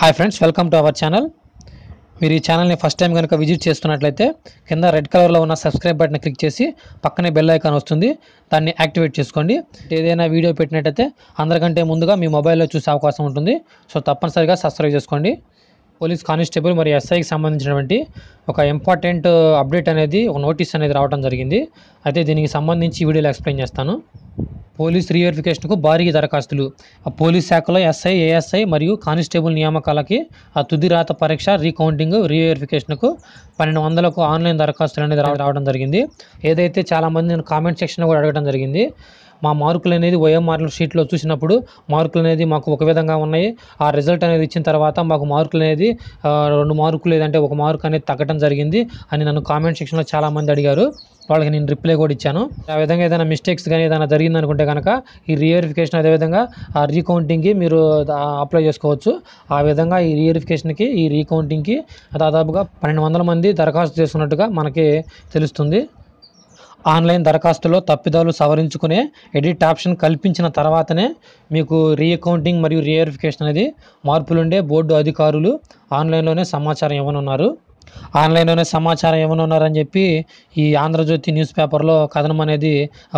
hi friends welcome to our channel మీరు ఈ ఛానల్ని ఫస్ట్ టైం కనుక విజిట్ చేస్తున్నట్లయితే కింద రెడ్ కలర్లో ఉన్న సబ్స్క్రైబ్ బటన్ క్లిక్ చేసి పక్కనే బెల్ ఐకాన్ వస్తుంది దాన్ని యాక్టివేట్ చేసుకోండి ఏదైనా వీడియో పెట్టినట్టయితే అందరికంటే ముందుగా మీ మొబైల్లో చూసే అవకాశం ఉంటుంది సో తప్పనిసరిగా సబ్స్క్రైబ్ చేసుకోండి పోలీస్ కానిస్టేబుల్ మరియు ఎస్ఐకి సంబంధించినటువంటి ఒక ఇంపార్టెంట్ అప్డేట్ అనేది ఒక నోటీస్ అనేది రావడం జరిగింది అయితే దీనికి సంబంధించి వీడియోలో ఎక్స్ప్లెయిన్ చేస్తాను పోలీస్ రీవెరిఫికేషన్కు భారీ దరఖాస్తులు పోలీస్ శాఖలో ఎస్ఐ ఏఎస్ఐ మరియు కానిస్టేబుల్ నియామకాలకి ఆ తుది రాత పరీక్ష రీకౌంటింగ్ రీవెరిఫికేషన్కు పన్నెండు వందలకు ఆన్లైన్ దరఖాస్తులు అనేది రావడం జరిగింది ఏదైతే చాలామంది నేను కామెంట్ సెక్షన్లో కూడా అడగడం జరిగింది మా మార్కులు అనేది ఓఎంఆర్ల షీట్లో చూసినప్పుడు మార్కులు అనేది మాకు ఒక విధంగా ఉన్నాయి ఆ రిజల్ట్ అనేది ఇచ్చిన తర్వాత మాకు మార్కులు అనేది రెండు మార్కులు లేదంటే ఒక మార్క్ అనేది తగ్గడం జరిగింది అని నన్ను కామెంట్ సెక్షన్లో చాలామంది అడిగారు వాళ్ళకి నేను రిప్లై కూడా ఇచ్చాను ఆ విధంగా ఏదైనా మిస్టేక్స్ కానీ ఏదైనా జరిగిందనుకుంటే కనుక ఈ రియరిఫికేషన్ అదేవిధంగా ఆ రీకౌంటింగ్కి మీరు అప్లై చేసుకోవచ్చు ఆ విధంగా ఈ రియరిఫికేషన్కి ఈ రీకౌంటింగ్కి దాదాపుగా పన్నెండు వందల మంది దరఖాస్తు చేస్తున్నట్టుగా మనకి తెలుస్తుంది ఆన్లైన్ దరఖాస్తులో తప్పిదాలు సవరించుకునే ఎడిట్ ఆప్షన్ కల్పించిన తర్వాతనే మీకు రీ అకౌంటింగ్ మరియు రీవెరిఫికేషన్ అనేది మార్పులుండే బోర్డు అధికారులు ఆన్లైన్లోనే సమాచారం ఇవ్వనున్నారు ఆన్లైన్లోనే సమాచారం ఏమైనా ఉన్నారని చెప్పి ఈ ఆంధ్రజ్యోతి న్యూస్ పేపర్లో కథనం అనేది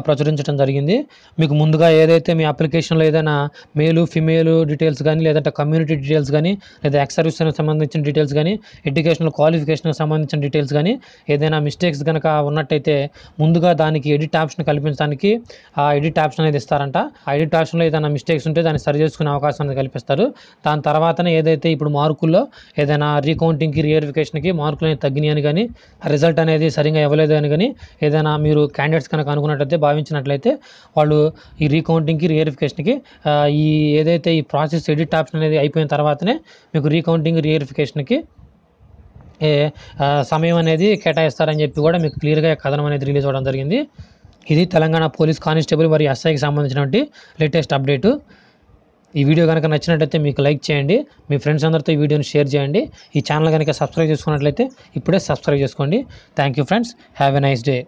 ప్రచురించడం జరిగింది మీకు ముందుగా ఏదైతే మీ అప్లికేషన్లో ఏదైనా మేలు ఫిమేలు డీటెయిల్స్ కానీ లేదంటే కమ్యూనిటీ డీటెయిల్స్ కానీ లేదా ఎక్స్ సర్వీస్కి సంబంధించిన డీటెయిల్స్ కానీ ఎడ్యుకేషనల్ క్వాలిఫికేషన్కి సంబంధించిన డీటెయిల్స్ కానీ ఏదైనా మిస్టేక్స్ కనుక ఉన్నట్టయితే ముందుగా దానికి ఎడిట్ ఆప్షన్ కల్పించడానికి ఆ ఎడిట్ ఆప్షన్ అనేది ఇస్తారంట ఆ ఎడిట్ ఆప్షన్లో ఏదైనా మిస్టేక్స్ ఉంటే దాన్ని సరి చేసుకునే అవకాశం అనేది కల్పిస్తారు దాని తర్వాతనే ఏదైతే ఇప్పుడు మార్కుల్లో ఏదైనా రీకౌంటింగ్కి రియరిఫికేషన్కి మార్కులు అనేది తగ్గినాయని కానీ రిజల్ట్ అనేది సరిగా ఇవ్వలేదు అని కానీ ఏదైనా మీరు క్యాండిడేట్స్ కనుక అనుకున్నట్లయితే భావించినట్లయితే వాళ్ళు ఈ రీకౌంటింగ్కి రియరిఫికేషన్కి ఈ ఏదైతే ఈ ప్రాసెస్ ఎడిట్ ఆప్షన్ అనేది అయిపోయిన తర్వాతనే మీకు రీకౌంటింగ్ ఏ సమయం అనేది కేటాయిస్తారని చెప్పి కూడా మీకు క్లియర్గా కథనం అనేది రిలీజ్ అవ్వడం జరిగింది ఇది తెలంగాణ పోలీస్ కానిస్టేబుల్ మరియు ఎస్ఐకి సంబంధించినటువంటి లేటెస్ట్ అప్డేటు ఈ వీడియో కనుక నచ్చినట్లయితే మీకు లైక్ చేయండి మీ ఫ్రెండ్స్ అందరితో ఈ వీడియోని షేర్ చేయండి ఈ ఛానల్ కనుక సబ్స్క్రైబ్ చేసుకున్నట్లయితే ఇప్పుడే సబ్స్క్రైబ్ చేసుకోండి thank friends have a nice day